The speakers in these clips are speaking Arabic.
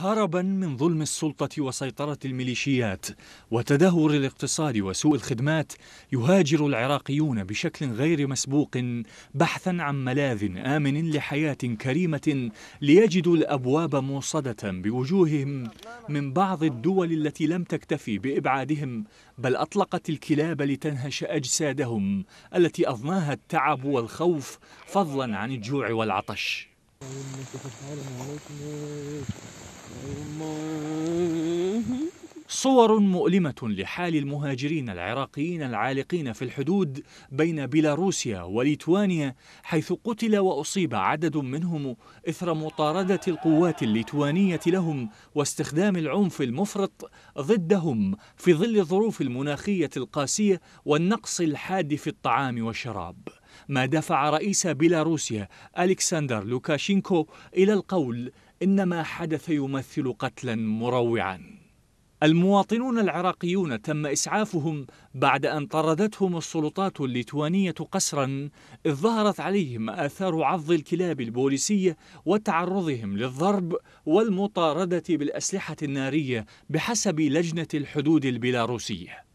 هربا من ظلم السلطة وسيطرة الميليشيات وتدهور الاقتصاد وسوء الخدمات يهاجر العراقيون بشكل غير مسبوق بحثا عن ملاذ آمن لحياة كريمة ليجدوا الأبواب موصدة بوجوههم من بعض الدول التي لم تكتفي بإبعادهم بل أطلقت الكلاب لتنهش أجسادهم التي أضناها التعب والخوف فضلا عن الجوع والعطش صور مؤلمة لحال المهاجرين العراقيين العالقين في الحدود بين بيلاروسيا وليتوانيا حيث قتل وأصيب عدد منهم إثر مطاردة القوات الليتوانية لهم واستخدام العنف المفرط ضدهم في ظل الظروف المناخية القاسية والنقص الحاد في الطعام والشراب ما دفع رئيس بيلاروسيا ألكسندر لوكاشينكو إلى القول إن ما حدث يمثل قتلا مروعا المواطنون العراقيون تم إسعافهم بعد أن طردتهم السلطات الليتوانية قسرا إذ ظهرت عليهم آثار عض الكلاب البوليسية وتعرضهم للضرب والمطاردة بالأسلحة النارية بحسب لجنة الحدود البيلاروسية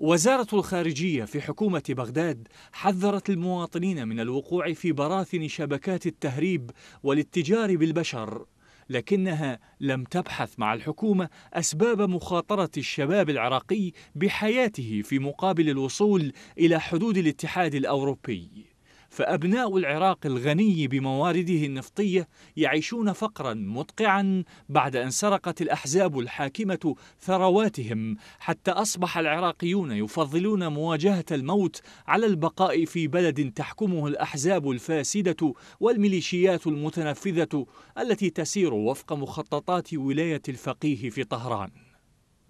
وزارة الخارجية في حكومة بغداد حذرت المواطنين من الوقوع في براثن شبكات التهريب والاتجار بالبشر لكنها لم تبحث مع الحكومة أسباب مخاطرة الشباب العراقي بحياته في مقابل الوصول إلى حدود الاتحاد الأوروبي فأبناء العراق الغني بموارده النفطية يعيشون فقرا مدقعا بعد أن سرقت الأحزاب الحاكمة ثرواتهم حتى أصبح العراقيون يفضلون مواجهة الموت على البقاء في بلد تحكمه الأحزاب الفاسدة والميليشيات المتنفذة التي تسير وفق مخططات ولاية الفقيه في طهران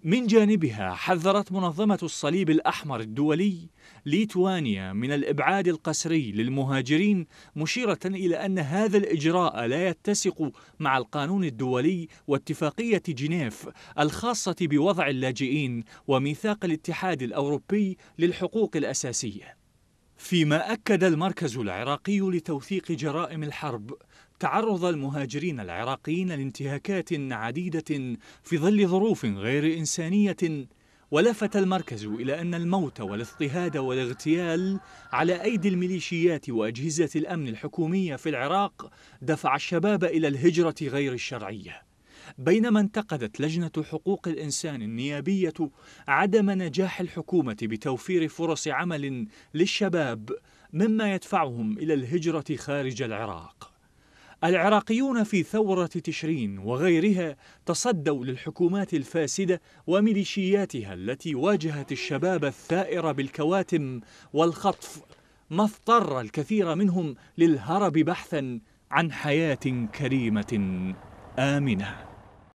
من جانبها حذرت منظمة الصليب الأحمر الدولي ليتوانيا من الإبعاد القسري للمهاجرين مشيرة إلى أن هذا الإجراء لا يتسق مع القانون الدولي واتفاقية جنيف الخاصة بوضع اللاجئين وميثاق الاتحاد الأوروبي للحقوق الأساسية فيما أكد المركز العراقي لتوثيق جرائم الحرب تعرض المهاجرين العراقيين لانتهاكات عديدة في ظل ظروف غير إنسانية ولفت المركز إلى أن الموت والاضطهاد والاغتيال على أيدي الميليشيات وأجهزة الأمن الحكومية في العراق دفع الشباب إلى الهجرة غير الشرعية بينما انتقدت لجنة حقوق الإنسان النيابية عدم نجاح الحكومة بتوفير فرص عمل للشباب مما يدفعهم إلى الهجرة خارج العراق. العراقيون في ثورة تشرين وغيرها تصدوا للحكومات الفاسدة وميليشياتها التي واجهت الشباب الثائر بالكواتم والخطف ما اضطر الكثير منهم للهرب بحثا عن حياة كريمة آمنة